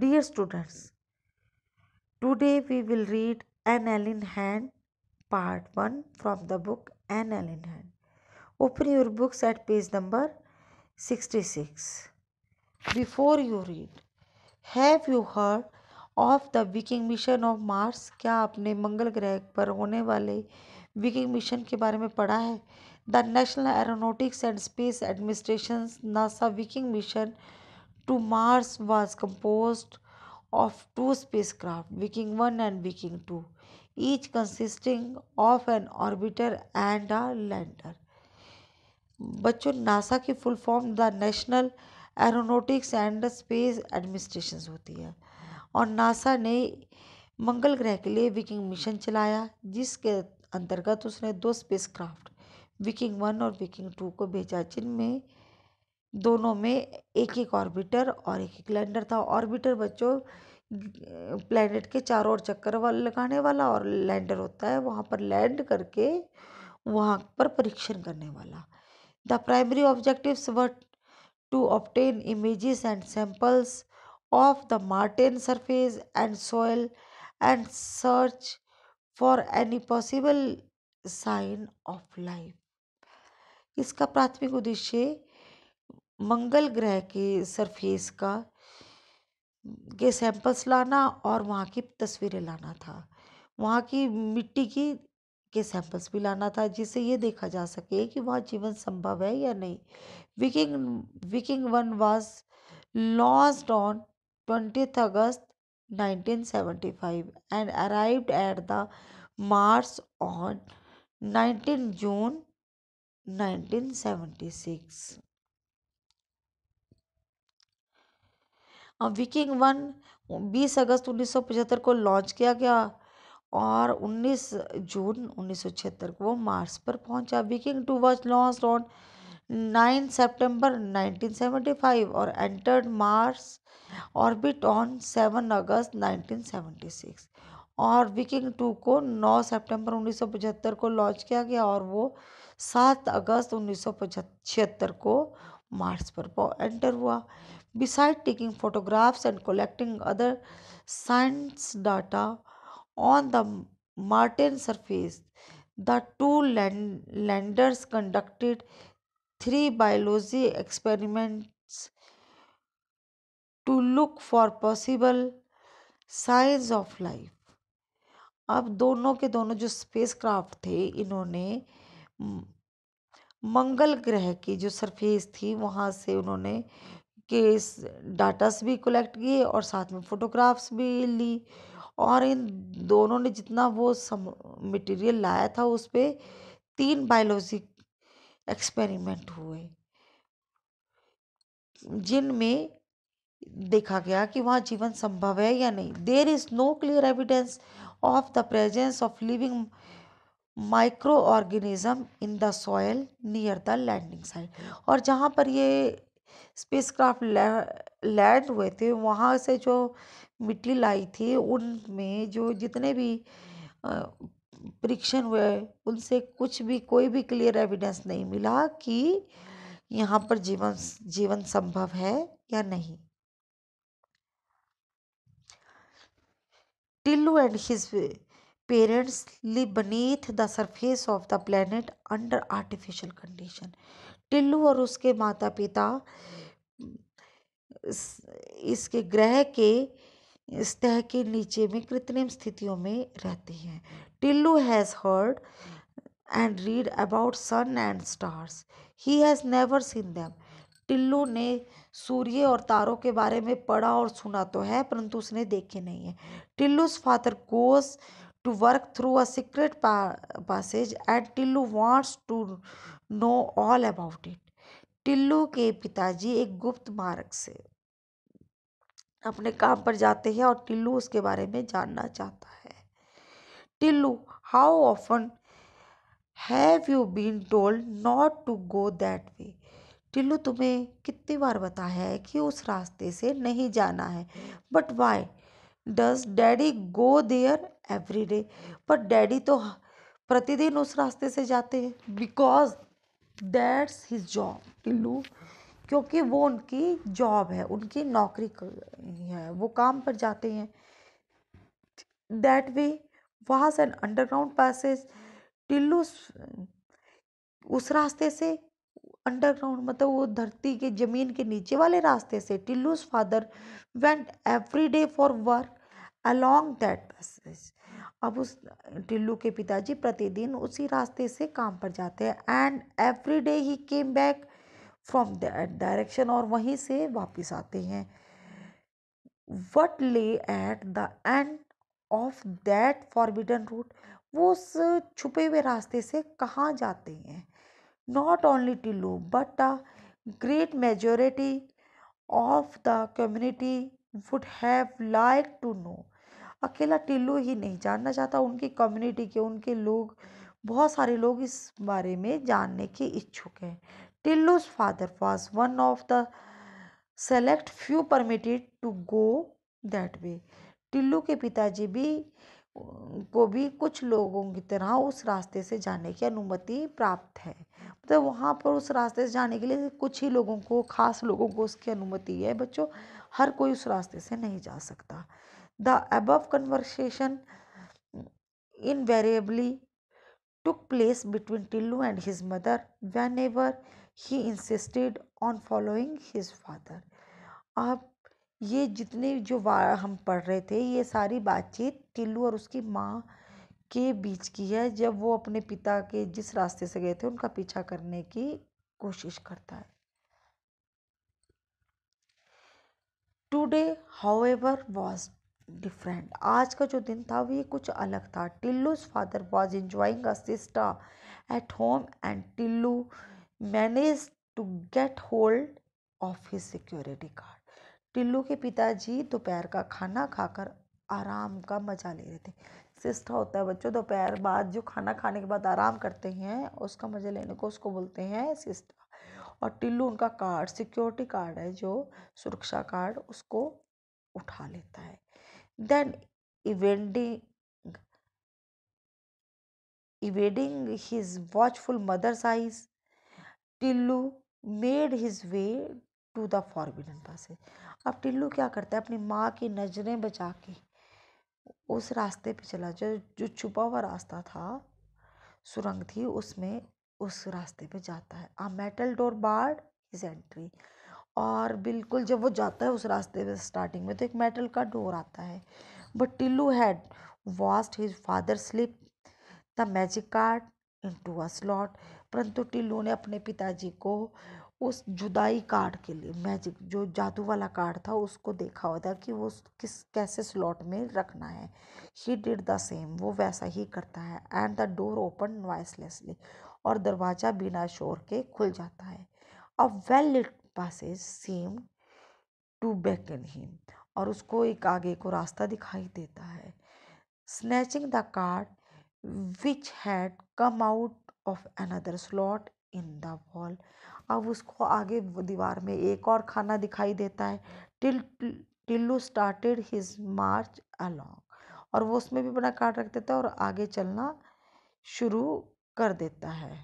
Dear students today we will read N L in hand part one from the book N L in hand open your books at page number sixty six before you read have you heard of the Viking mission of Mars क्या आपने मंगल ग्रह पर होने वाले Viking mission के बारे में पढ़ा है the National Aeronautics and Space Administration NASA Viking mission to Mars was compose of two spacecraft Viking one and Viking two each consisting of an orbiter and a lander बच्चों NASA की full form the National Aeronautics and Space Administration होती है और NASA ने मंगल ग्रह के लिए Viking mission चलाया जिसके अंतर्गत उसने दो स्पेस क्राफ्ट विकिंग वन और विकिंग टू को भेजा जिनमें दोनों में एक एक ऑर्बिटर और एक एक लैंडर था ऑर्बिटर बच्चों प्लैनेट के चारों ओर चक्कर वाल लगाने वाला और लैंडर होता है वहाँ पर लैंड करके वहाँ पर परीक्षण करने वाला the primary objectives were to obtain images and samples of the Martian surface and soil and search for any possible sign of life इसका प्राथमिक उद्देश्य मंगल ग्रह के सरफेस का के सैंपल्स लाना और वहाँ की तस्वीरें लाना था वहाँ की मिट्टी की के सैंपल्स भी लाना था जिससे ये देखा जा सके कि वहाँ जीवन संभव है या नहीं Viking Viking one was launch on twenty August 1975 and arrived at the Mars on 19 June 1976. हाँ, विकिंग वन बीस अगस्त उन्नीस सौ पचहत्तर को लॉन्च किया गया और उन्नीस जून उन्नीस सौ छिहत्तर को मार्स पर पहुंचा Viking two was launch on nine September nineteen seventy five और entered Mars orbit on seven August nineteen six और विकिंग टू को 9 सितंबर 1975 को लॉन्च किया गया और वो 7 अगस्त उन्नीस को मार्स पर एंटर हुआ beside taking photographs and collecting other science data on the Martian surface the two landers conducted three biology experiments to look for possible science of life अब दोनों के दोनों जो स्पेसक्राफ्ट थे इन्होंने मंगल ग्रह की जो सरफेस थी वहाँ से उन्होंने केस डाटास भी कलेक्ट किए और साथ में फ़ोटोग्राफ्स भी ली और इन दोनों ने जितना वो सम मटेरियल लाया था उस पर तीन बायोलॉजी एक्सपेरिमेंट हुए जिनमें देखा गया कि वहाँ जीवन संभव है या नहीं there is no clear evidence of the presence of living microorganism in the soil near the landing site और जहाँ पर ये स्पेसक्राफ्ट लैंड हुए थे वहाँ से जो मिट्टी लाई थी उनमें जो जितने भी परीक्षण हुए उनसे कुछ भी कोई भी क्लियर एविडेंस नहीं मिला कि यहाँ पर जीवन जीवन संभव है या नहीं टिल्लू एंड हिज ली beneath the surface of the planet under artificial condition Tillu और उसके माता पिता इसके ग्रह के स्तह के नीचे में कृत्रिम स्थितियों में रहते हैं Tillu has heard and read about sun and stars he has never seen them Tillu ने सूर्य और तारों के बारे में पढ़ा और सुना तो है परंतु उसने देखे नहीं है Tillu's father goes to work through a secret pa passage and Tillu wants to know all about it. Tillu के पिताजी एक गुप्त मार्ग से अपने काम पर जाते हैं और टिल्लू उसके बारे में जानना चाहता है Tillu how often have you been told not to go that way Tillu तुम्हें कितनी बार बताया है कि उस रास्ते से नहीं जाना है but why does daddy go there every day पर डैडी तो प्रतिदिन उस रास्ते से जाते हैं because that's his job Tillu क्योंकि वो उनकी जॉब है उनकी नौकरी है वो काम पर जाते हैं दैट वे वहाँ से अंडरग्राउंड पैसेज टिल्लू उस रास्ते से अंडरग्राउंड मतलब वो धरती के ज़मीन के नीचे वाले रास्ते से Tillu's father went every day for work along that passage अब उस टिल्लू के पिताजी प्रतिदिन उसी रास्ते से काम पर जाते हैं and every day he came back from that direction और वहीं से वापस आते हैं what lay at the end of that forbidden route वो उस छुपे हुए रास्ते से कहाँ जाते हैं not only Tulu but the great majority of the community would have liked to know अकेला टिल्लू ही नहीं जानना चाहता उनकी कम्युनिटी के उनके लोग बहुत सारे लोग इस बारे में जानने के इच्छुक हैं Tillu's father was one of the select few permitted to go that way Tillu के पिताजी भी को भी कुछ लोगों की तरह उस रास्ते से जाने की अनुमति प्राप्त है तो वहाँ पर उस रास्ते से जाने के लिए कुछ ही लोगों को ख़ास लोगों को उसकी अनुमति है बच्चों हर कोई उस रास्ते से नहीं जा सकता the above conversation invariably place between Tillu and his mother whenever he insisted on following his father अब ये जितने जो हम पढ़ रहे थे ये सारी बातचीत टिल्लू और उसकी माँ के बीच की है जब वो अपने पिता के जिस रास्ते से गए थे उनका पीछा करने की कोशिश करता है today however was different आज का जो दिन था वो ये कुछ अलग था Tillu's father was enjoying a siesta at home and Tillu manage to get hold of his security card Tillu के पिताजी दोपहर का खाना खाकर आराम का मजा ले रहे थे सिस्ट होता है बच्चों दोपहर बाद जो खाना खाने के बाद आराम करते हैं उसका मज़े लेने को उसको बोलते हैं सिस्टा और टिल्लू उनका कार्ड सिक्योरिटी कार्ड है जो सुरक्षा कार्ड उसको उठा लेता है then evading evading his watchful mother size Tillu made his way to the forbidden pass अब टिल्लू क्या करता है अपनी माँ की नज़रें बचा के उस रास्ते पे चला जो जो छुपा हुआ रास्ता था सुरंग थी उसमें उस रास्ते पे जाता है a metal door barred his entry और बिल्कुल जब वो जाता है उस रास्ते में स्टार्टिंग में तो एक मेटल का डोर आता है but Tillu had watched his father slip the magic card into a slot परंतु टिल्लू ने अपने पिताजी को उस जुदाई कार्ड के लिए मैजिक जो जादू वाला कार्ड था उसको देखा होता था कि वो किस कैसे स्लॉट में रखना है ही डिड द सेम वो वैसा ही करता है and the door open voicelessly और दरवाज़ा बिना शोर के खुल जाता है a well lit passage seemed to beckon him और उसको एक आगे को रास्ता दिखाई देता है snatching the card which had come out of another slot in the wall अब उसको आगे दीवार में एक और खाना दिखाई देता है टिल Tillu started his march along और वो उसमें भी अपना कार्ड रख देता है और आगे चलना शुरू कर देता है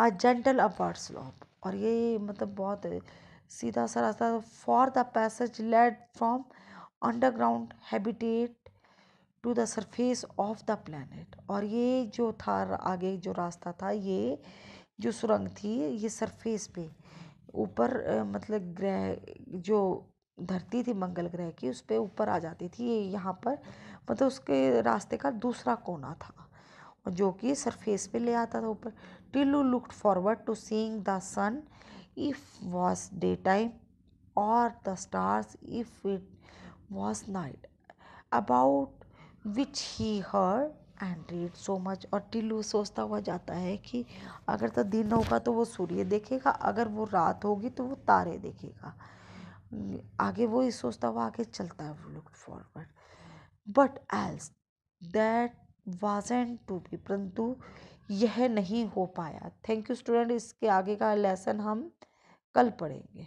अ जेंटल अपवर्ड स्लोप और ये मतलब बहुत सीधा सा रास्ता for the passage led from underground habitat to the surface of the planet और ये जो था आगे जो रास्ता था ये जो सुरंग थी ये सरफेस पे ऊपर मतलब ग्रह जो धरती थी मंगल ग्रह की उस पर ऊपर आ जाती थी ये यहाँ पर मतलब उसके रास्ते का दूसरा कोना था जो कि सरफेस पे ले आता था ऊपर Tillu looked forward to seeing the sun if was day time और the stars if it was night about which he heard and read so much और टिल्लू सोचता हुआ जाता है कि अगर तो दिन होगा तो वो सूर्य देखेगा अगर वो रात होगी तो वो तारे देखेगा आगे वो ही सोचता हुआ आगे चलता है वो look forward but alas that was and to be परंतु यह नहीं हो पाया थैंक यू स्टूडेंट इसके आगे का लेसन हम कल पढ़ेंगे